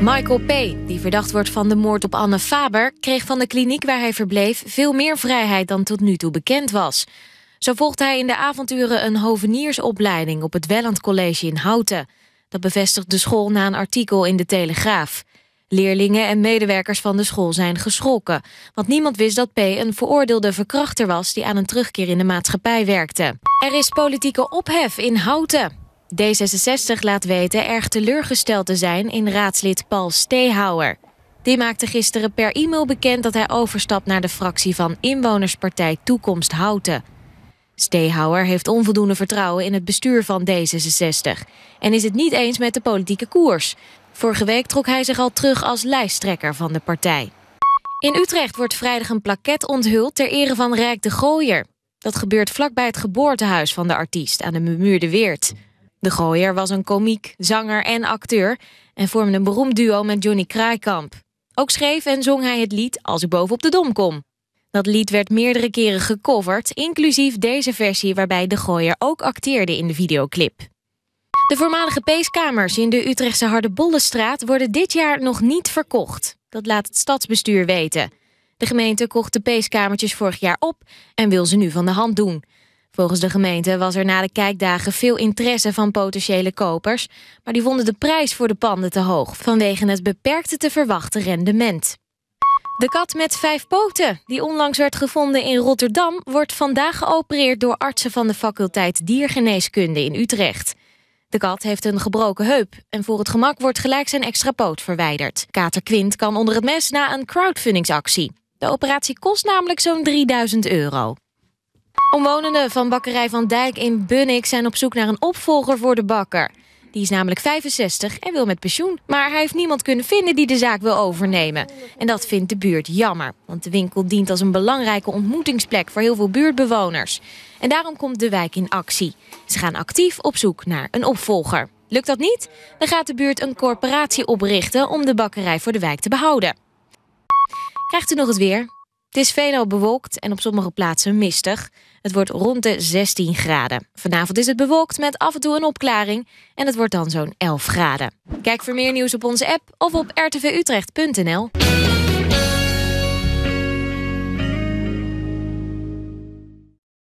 Michael P., die verdacht wordt van de moord op Anne Faber, kreeg van de kliniek waar hij verbleef veel meer vrijheid dan tot nu toe bekend was. Zo volgde hij in de avonduren een hoveniersopleiding op het Welland College in Houten. Dat bevestigt de school na een artikel in de Telegraaf. Leerlingen en medewerkers van de school zijn geschrokken, want niemand wist dat P een veroordeelde verkrachter was die aan een terugkeer in de maatschappij werkte. Er is politieke ophef in Houten. D66 laat weten erg teleurgesteld te zijn in raadslid Paul Steehouwer. Die maakte gisteren per e-mail bekend dat hij overstapt naar de fractie van Inwonerspartij Toekomst Houten. Steehouwer heeft onvoldoende vertrouwen in het bestuur van D66 en is het niet eens met de politieke koers. Vorige week trok hij zich al terug als lijsttrekker van de partij. In Utrecht wordt vrijdag een plaket onthuld ter ere van Rijk de Gooier. Dat gebeurt vlakbij het geboortehuis van de artiest aan de muur de Weert. De Gooier was een komiek, zanger en acteur en vormde een beroemd duo met Johnny Kraaikamp. Ook schreef en zong hij het lied Als ik bovenop de dom kom. Dat lied werd meerdere keren gecoverd, inclusief deze versie waarbij De Gooier ook acteerde in de videoclip. De voormalige peeskamers in de Utrechtse Hardebollenstraat worden dit jaar nog niet verkocht. Dat laat het stadsbestuur weten. De gemeente kocht de peeskamertjes vorig jaar op en wil ze nu van de hand doen. Volgens de gemeente was er na de kijkdagen veel interesse van potentiële kopers, maar die vonden de prijs voor de panden te hoog vanwege het beperkte te verwachten rendement. De kat met vijf poten, die onlangs werd gevonden in Rotterdam, wordt vandaag geopereerd door artsen van de faculteit diergeneeskunde in Utrecht. De kat heeft een gebroken heup en voor het gemak wordt gelijk zijn extra poot verwijderd. Kater Quint kan onder het mes na een crowdfundingsactie. De operatie kost namelijk zo'n 3000 euro. Omwonenden van bakkerij Van Dijk in Bunnik zijn op zoek naar een opvolger voor de bakker. Die is namelijk 65 en wil met pensioen. Maar hij heeft niemand kunnen vinden die de zaak wil overnemen. En dat vindt de buurt jammer. Want de winkel dient als een belangrijke ontmoetingsplek voor heel veel buurtbewoners. En daarom komt de wijk in actie. Ze gaan actief op zoek naar een opvolger. Lukt dat niet? Dan gaat de buurt een corporatie oprichten om de bakkerij voor de wijk te behouden. Krijgt u nog het weer? Het is veelal bewolkt en op sommige plaatsen mistig. Het wordt rond de 16 graden. Vanavond is het bewolkt met af en toe een opklaring en het wordt dan zo'n 11 graden. Kijk voor meer nieuws op onze app of op rtvutrecht.nl.